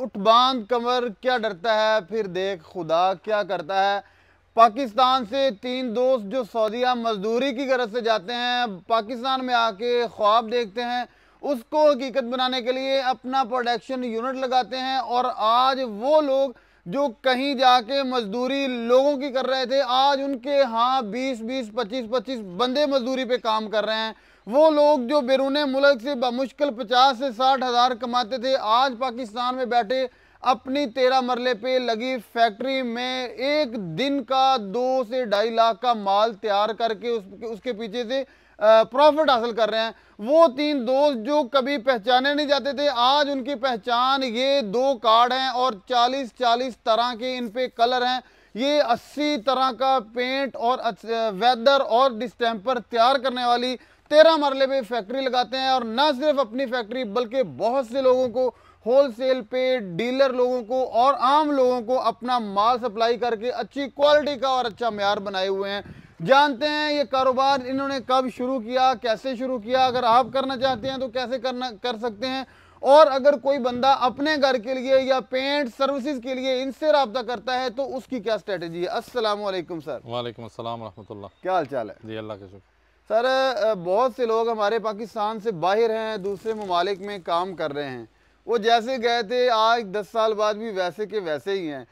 उठ बांध कमर क्या डरता है फिर देख खुदा क्या करता है पाकिस्तान से तीन दोस्त जो सऊदीया मजदूरी की गरज से जाते हैं पाकिस्तान में आके ख्वाब देखते हैं उसको हकीकत बनाने के लिए अपना प्रोडक्शन यूनिट लगाते हैं और आज वो लोग जो कहीं जाके मजदूरी लोगों की कर रहे थे आज उनके हाँ बीस बीस पच्चीस पच्चीस बंदे मजदूरी पे काम कर रहे हैं वो लोग जो बैरून मुल्क से बमुश्किल पचास से साठ हज़ार कमाते थे आज पाकिस्तान में बैठे अपनी तेरह मरले पे लगी फैक्ट्री में एक दिन का दो से ढाई लाख का माल तैयार करके उस, उसके पीछे से प्रॉफिट हासिल कर रहे हैं वो तीन दोस्त जो कभी पहचाने नहीं जाते थे आज उनकी पहचान ये दो कार्ड हैं और 40 40 तरह के इन पे कलर हैं ये 80 तरह का पेंट और वेदर और डिस्टेम्पर तैयार करने वाली तेरह मरले पे फैक्ट्री लगाते हैं और ना सिर्फ अपनी फैक्ट्री बल्कि बहुत से लोगों को होलसेल पे डीलर लोगों को और आम लोगों को अपना माल सप्लाई करके अच्छी क्वालिटी का और अच्छा मैार बनाए हुए हैं जानते हैं ये कारोबार इन्होंने कब शुरू किया कैसे शुरू किया अगर आप करना चाहते हैं तो कैसे करना कर सकते हैं और अगर कोई बंदा अपने घर के लिए या पेंट सर्विसेज के लिए इनसे रबता करता है तो उसकी क्या स्ट्रेटेजी है असलम सर वालेकुम अस्सलाम रहमतुल्लाह क्या हाल चाल है जी अल्लाह के शुक्र सर बहुत से लोग हमारे पाकिस्तान से बाहर हैं दूसरे ममालिक में काम कर रहे हैं वो जैसे गए थे आज दस साल बाद भी वैसे के वैसे ही हैं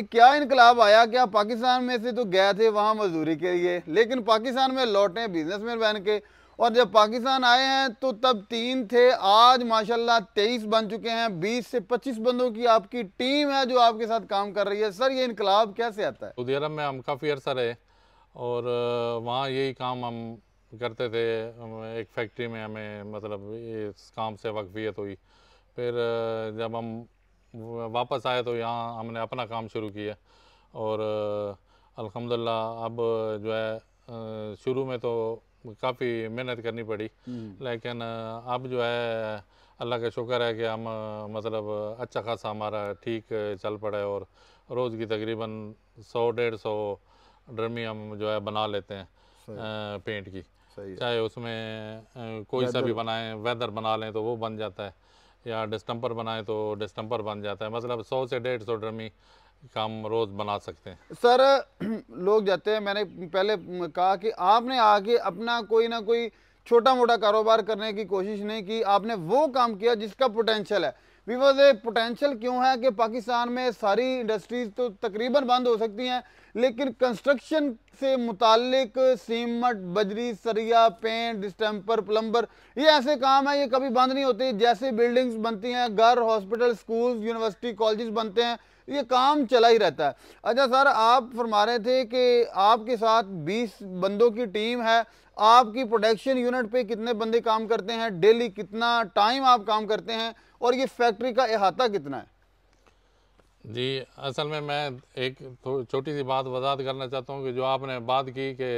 एक क्या इनकलाब आया क्या पाकिस्तान में से तो गए थे वहाँ मजदूरी के लिए लेकिन पाकिस्तान में लौटे बिजनेसमैन बन के और जब पाकिस्तान आए हैं तो तब तीन थे आज माशाल्लाह तेईस बन चुके हैं बीस से पच्चीस बंदों की आपकी टीम है जो आपके साथ काम कर रही है सर ये इनकलाब कैसे आता है सऊदी अरब में हम काफ़ी अरसा रहे और वहाँ यही काम हम करते थे एक फैक्ट्री में हमें मतलब इस काम से वाकफियत हुई फिर जब हम वापस आए तो यहाँ हमने अपना काम शुरू किया और अलहमदिल्ला अब जो है शुरू में तो काफ़ी मेहनत करनी पड़ी हम्म। लेकिन अब जो है अल्लाह का शुक्र है कि हम मतलब अच्छा खासा हमारा ठीक चल पड़ा है और रोज़ की तकरीबन सौ डेढ़ सौ ड्रमी हम जो है बना लेते हैं पेंट की चाहे उसमें कोई सा भी बनाएं वेदर बना लें तो वो बन जाता है या डिस्टम्पर बनाएं तो डिस्टम्पर बन जाता है मतलब सौ से डेढ़ सौ ड्रमी काम रोज़ बना सकते हैं सर लोग जाते हैं मैंने पहले कहा कि आपने आके अपना कोई ना कोई छोटा मोटा कारोबार करने की कोशिश नहीं की आपने वो काम किया जिसका पोटेंशियल है विवज पोटेंशियल क्यों है कि पाकिस्तान में सारी इंडस्ट्रीज तो तकरीबन बंद हो सकती हैं लेकिन कंस्ट्रक्शन से मुतक सीमट बजरी सरिया पेंट स्टम्पर प्लम्बर ये ऐसे काम है ये कभी बंद नहीं होते जैसे बिल्डिंग्स बनती हैं घर हॉस्पिटल स्कूल यूनिवर्सिटी कॉलेज बनते हैं ये काम चला ही रहता है अच्छा सर आप फरमा रहे थे कि आपके साथ 20 बंदों की टीम है आपकी प्रोडक्शन यूनिट पे कितने बंदे काम करते हैं डेली कितना टाइम आप काम करते हैं और ये फैक्ट्री का अहाता कितना है जी असल में मैं एक छोटी सी बात वजात करना चाहता हूँ कि जो आपने बात की कि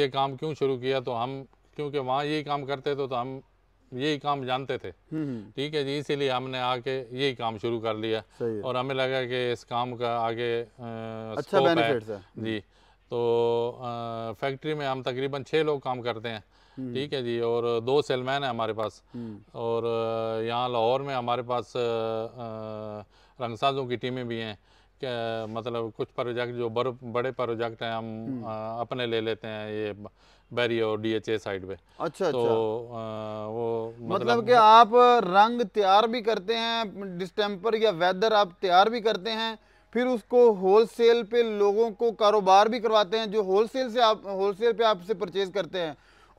ये काम क्यों शुरू किया तो हम क्योंकि वहाँ यही काम करते थे तो हम यही काम जानते थे हम्म, हम्म। ठीक है जी इसीलिए हमने आके यही काम शुरू कर लिया और हमें लगा कि इस काम का आगे अच्छा बेनिफिट है हम्म। जी तो फैक्ट्री में हम तकरीबन छः लोग काम करते हैं ठीक है जी और दो सेलमैन है हमारे पास और यहाँ लाहौर में हमारे पास रंगसाजों की टीमें भी हैं मतलब कुछ प्रोजेक्ट जो बर, बड़े प्रोजेक्ट हैं हम हम्म। आ, अपने ले लेते हैं ये बैरी और डीएचए साइड पे अच्छा तो अच्छा। आ, वो मतलब, मतलब कि आप रंग तैयार भी करते हैं डिस्टेम्पर या वेदर आप तैयार भी करते हैं फिर उसको होलसेल पे लोगों को कारोबार भी करवाते हैं जो होलसेल से आप होलसेल पे आपसे परचेज करते हैं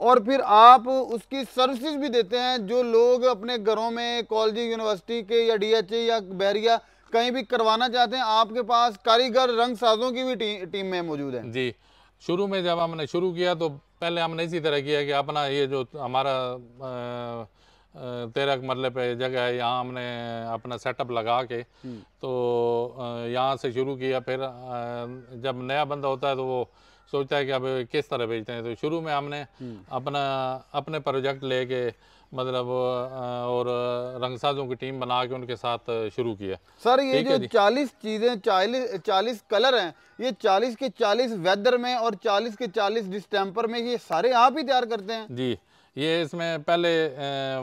और फिर आप उसकी सर्विसेज भी देते हैं जो लोग अपने घरों में कॉलेज यूनिवर्सिटी के या डीएचए या बहरिया कहीं भी करवाना चाहते हैं आपके पास कारीगर रंग साजों की भी टी, टीम में मौजूद है जी शुरू में जब हमने शुरू किया तो पहले हमने इसी तरह किया कि अपना ये जो हमारा तेरह मरल पे जगह है यहाँ हमने अपना सेटअप लगा के हम्म। तो यहाँ से शुरू किया फिर जब नया बंदा होता है तो वो सोचता है कि अब किस तरह भेजते हैं तो शुरू में हमने हम्म। अपना अपने प्रोजेक्ट लेके मतलब और रंगसाजों की टीम बना के उनके साथ शुरू किया सर ये जो चालीस चीज़ें चालीस चालीस कलर हैं ये चालीस के चालीस वेदर में और चालीस के चालीस डिस्टेम्पर में ये सारे आप ही तैयार करते हैं जी ये इसमें पहले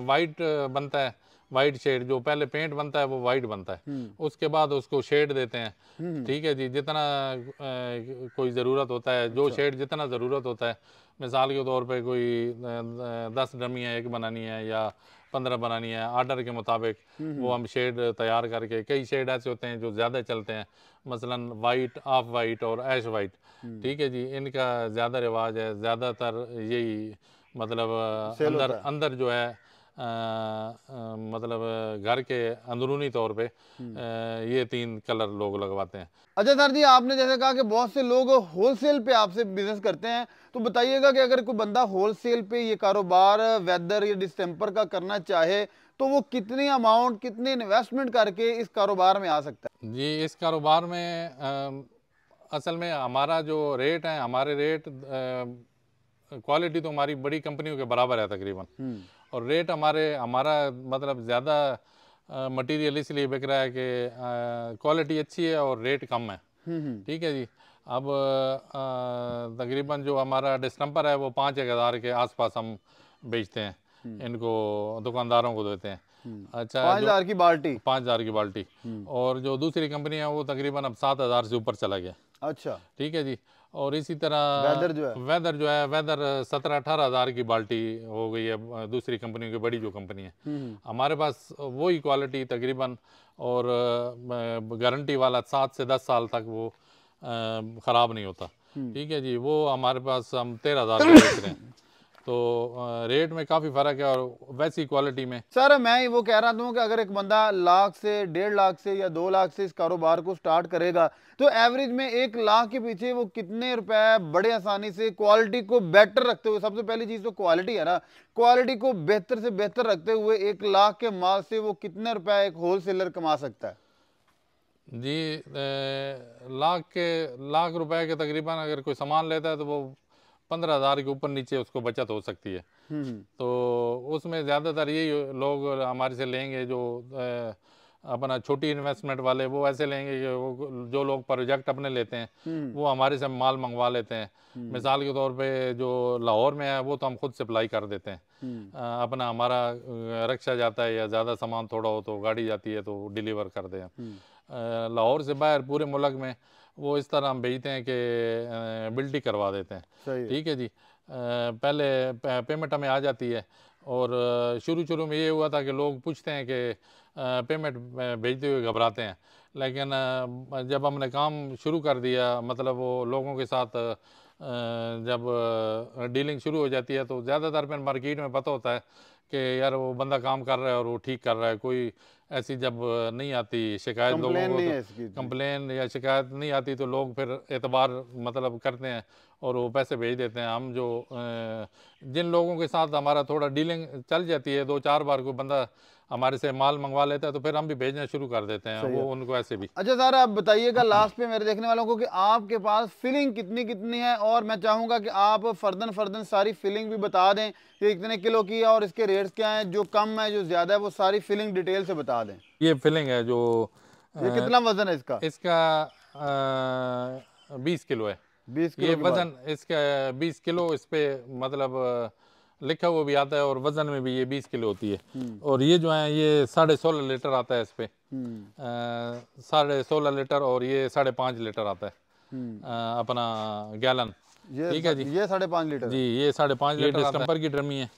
वाइट बनता है वाइट शेड जो पहले पेंट बनता है वो वाइट बनता है हम्म। उसके बाद उसको शेड देते हैं हम्म, हम्म। ठीक है जी जितना कोई ज़रूरत होता है जो शेड अच्छा। जितना ज़रूरत होता है मिसाल के तौर पे कोई दस डमियाँ एक बनानी है या पंद्रह बनानी है आर्डर के मुताबिक वो हम शेड तैयार करके कई शेड ऐसे होते हैं जो ज़्यादा चलते हैं मसलन वाइट ऑफ वाइट और ऐश वाइट ठीक है जी इनका ज़्यादा रिवाज है ज़्यादातर यही मतलब अंदर अंदर जो है आ, मतलब घर के अंदरूनी तौर पे आ, हम्म। ये तीन कलर लोग लगवाते हैं अजय अच्छा सर जी आपने जैसे कहा कि बहुत से लोग होलसेल पे आपसे बिजनेस करते हैं तो बताइएगा कि अगर कोई बंदा होलसेल पे ये कारोबार वेदर या डिस्टेंपर का करना चाहे तो वो कितने अमाउंट कितने इन्वेस्टमेंट करके इस कारोबार में आ सकता है जी इस कारोबार में आ, असल में हमारा जो रेट है हमारे रेट क्वालिटी तो हमारी बड़ी कंपनियों के बराबर है तकरीबन हम्म। और रेट हमारे हमारा मतलब ज़्यादा मटेरियल इसलिए बिक रहा है कि क्वालिटी अच्छी है और रेट कम है हम्म, हम्म। ठीक है जी अब तकरीबन जो हमारा डिस्टम्पर है वो पाँच एक हज़ार के आसपास हम बेचते हैं हम्म। इनको दुकानदारों को देते हैं अच्छा पाँच हज़ार की बाल्टी पाँच हज़ार की बाल्टी और जो दूसरी कंपनी है वो तकरीबन अब सात हज़ार से ऊपर चला गया अच्छा ठीक है जी और इसी तरह वेदर जो है वेदर जो है वेदर सत्रह अठारह हज़ार की बाल्टी हो गई है दूसरी कंपनियों की बड़ी जो कंपनी है हम्म, हम्म। हमारे पास वही क्वालिटी तकरीबन और गारंटी वाला सात से दस साल तक वो ख़राब नहीं होता हम्म। ठीक है जी वो हमारे पास हम तेरह हज़ार रहे हैं तो रेट में काफ़ी फ़र्क है और वैसी क्वालिटी में सर मैं वो कह रहा था कि अगर एक बंदा लाख से डेढ़ लाख से या दो लाख से इस कारोबार को स्टार्ट करेगा तो एवरेज में एक लाख के पीछे वो कितने रुपए बड़े आसानी से क्वालिटी को बेटर रखते हुए सबसे पहली चीज़ तो क्वालिटी है ना क्वालिटी को बेहतर से बेहतर रखते हुए एक लाख के माल से वो कितने रुपए एक होलसेलर कमा सकता है जी लाख के लाख रुपए के तकरीबन अगर कोई सामान लेता है तो वो पंद्रह हज़ार के ऊपर नीचे उसको बचत हो सकती है हम्म। तो उसमें ज़्यादातर यही लोग हमारे से लेंगे जो अपना छोटी इन्वेस्टमेंट वाले वो ऐसे लेंगे कि वो जो लोग प्रोजेक्ट अपने लेते हैं हम्म। वो हमारे से माल मंगवा लेते हैं हम्म। मिसाल के तौर पे जो लाहौर में है वो तो हम खुद सप्लाई कर देते हैं अपना हमारा रक्षा जाता है या ज़्यादा सामान थोड़ा हो तो गाड़ी जाती है तो डिलीवर कर दें लाहौर से बाहर पूरे मुल्क में वो इस तरह हम भेजते हैं कि बिल्डिंग करवा देते हैं ठीक है जी पहले पेमेंट हमें आ जाती है और शुरू शुरू में ये हुआ था कि लोग पूछते हैं कि पेमेंट भेजते हुए घबराते हैं लेकिन जब हमने काम शुरू कर दिया मतलब वो लोगों के साथ जब डीलिंग शुरू हो जाती है तो ज़्यादातर फिर मार्केट में पता होता है कि यार वो बंदा काम कर रहा है और वो ठीक कर रहा है कोई ऐसी जब नहीं आती शिकायत लोगों को तो कंप्लेन या शिकायत नहीं आती तो लोग फिर एतबार मतलब करते हैं और वो पैसे भेज देते हैं हम जो जिन लोगों के साथ हमारा थोड़ा डीलिंग चल जाती है दो चार बार कोई बंदा हमारे से माल मंगवा लेता है तो फिर हम भी भेजना शुरू कर देते हैं वो उनको ऐसे भी अच्छा सर आप बताइएगा लास्ट पे मेरे देखने वालों को कि आपके पास फिलिंग कितनी कितनी है और मैं चाहूंगा कि आप फर्दन फर्दन सारी फिलिंग भी बता दें कि इतने किलो की है और इसके रेट्स क्या हैं जो कम है जो ज़्यादा है वो सारी फिलिंग डिटेल से बता दें ये फिलिंग है जो ये कितना वजन है इसका इसका बीस किलो है बीस किलो वजन इसका बीस किलो इस पे मतलब लिखा हुआ भी आता है और वजन में भी ये बीस किलो होती है हम्म। और ये जो है ये साढ़े सोलह लीटर आता है इस पे हम्म। साढ़े सोलह लीटर और ये साढ़े पाँच लीटर आता है आ, हम्म। अपना गैलन ठीक है जी ये साढ़े पाँच लीटर जी ये साढ़े पाँच लीटर स्टम्पर की ड्रमी है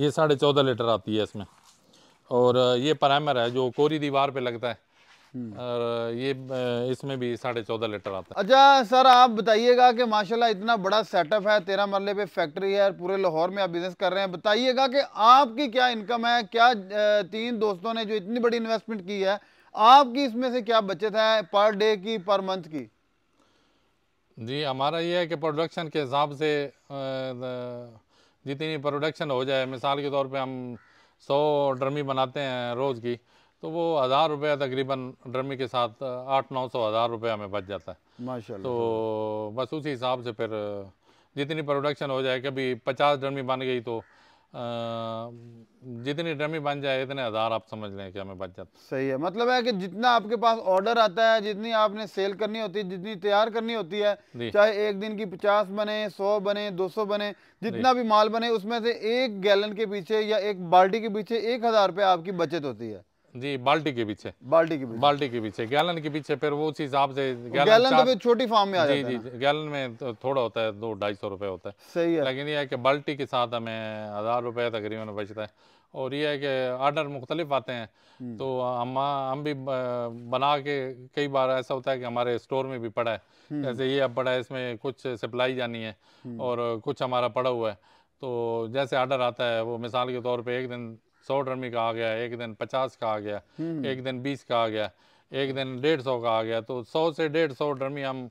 ये साढ़े चौदह लीटर आती है इसमें और ये प्राइमर है जो कोरी दीवार पे लगता है हम्म। और ये इसमें भी साढ़े चौदह लीटर आता है अच्छा सर आप बताइएगा कि माशाल्लाह इतना बड़ा सेटअप है तेरह मरले पे फैक्ट्री है पूरे लाहौर में आप बिजनेस कर रहे हैं बताइएगा कि आपकी क्या इनकम है क्या तीन दोस्तों ने जो इतनी बड़ी इन्वेस्टमेंट की है आपकी इसमें से क्या बचत है पर डे की पर मंथ की जी हमारा ये है कि प्रोडक्शन के हिसाब से जितनी प्रोडक्शन हो जाए मिसाल के तौर पर हम सौ ड्रमी बनाते हैं रोज़ की तो वो हज़ार रुपया तकरीबन ड्रमी के साथ आठ नौ सौ हज़ार रुपया में बच जाता है माशा तो बस उसी हिसाब से फिर जितनी प्रोडक्शन हो जाए कभी पचास ड्रमी बन गई तो आ, जितनी ड्रमी बन जाए इतने हज़ार आप समझ लें कि हमें बच जाता सही है मतलब है कि जितना आपके पास ऑर्डर आता है जितनी आपने सेल करनी होती है जितनी तैयार करनी होती है चाहे एक दिन की पचास बने सौ बने दो सौ बने जितना भी माल बने उसमें से एक गैलन के पीछे या एक बाल्टी के पीछे एक हज़ार रुपये आपकी बचत होती है जी बाल्टी के पीछे बाल्टी के पीछे बाल्टी के पीछे गैलन के पीछे फिर वो उस हिसाब से गैलन तो छोटी फार्म में आ जी जी गैलन में तो थोड़ा होता है दो ढाई सौ रुपये होता है सही है लेकिन ये है कि बाल्टी के साथ हमें हज़ार रुपये तकरीबन बचता है और ये है कि आर्डर मुख्तलिफ आते हैं हम्म। तो हम हम भी बना के कई बार ऐसा होता है कि हमारे स्टोर में भी पड़ा है हम्म। जैसे ये अब पड़ा है इसमें कुछ सप्लाई जानी है हम्म। और कुछ हमारा पड़ा हुआ है तो जैसे आर्डर आता है वो मिसाल के तौर पे एक दिन सौ ड्रमी का आ गया एक दिन पचास का आ गया हम्म। एक दिन बीस का आ गया एक दिन डेढ़ सौ का आ गया तो सौ से डेढ़ सौ ड्रमी हम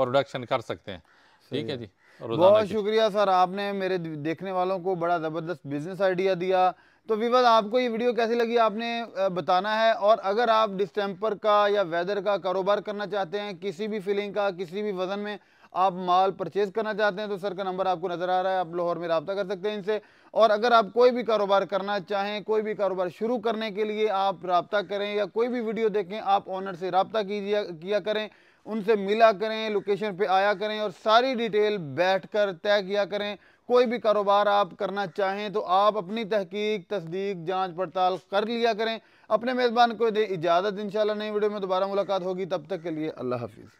प्रोडक्शन कर सकते हैं ठीक है जी बहुत शुक्रिया सर आपने मेरे देखने वालों को बड़ा ज़बरदस्त बिजनेस आइडिया दिया तो विवाद आपको ये वीडियो कैसी लगी आपने बताना है और अगर आप डिस्टेंपर का या वेदर का कारोबार करना चाहते हैं किसी भी फीलिंग का किसी भी वजन में आप माल परचेज करना चाहते हैं तो सर का नंबर आपको नज़र आ रहा है आप लाहौर में रबता कर सकते हैं इनसे और अगर आप कोई भी कारोबार करना चाहें कोई भी कारोबार शुरू करने के लिए आप रबता करें या कोई भी वीडियो देखें आप ऑनर से रबता कीजिए किया करें उनसे मिला करें लोकेशन पे आया करें और सारी डिटेल बैठकर तय किया करें कोई भी कारोबार आप करना चाहें तो आप अपनी तहकीक तस्दीक जांच पड़ताल कर लिया करें अपने मेज़बान को दे इजाज़त इंशाल्लाह नई वीडियो में दोबारा मुलाकात होगी तब तक के लिए अल्लाह हाफिज़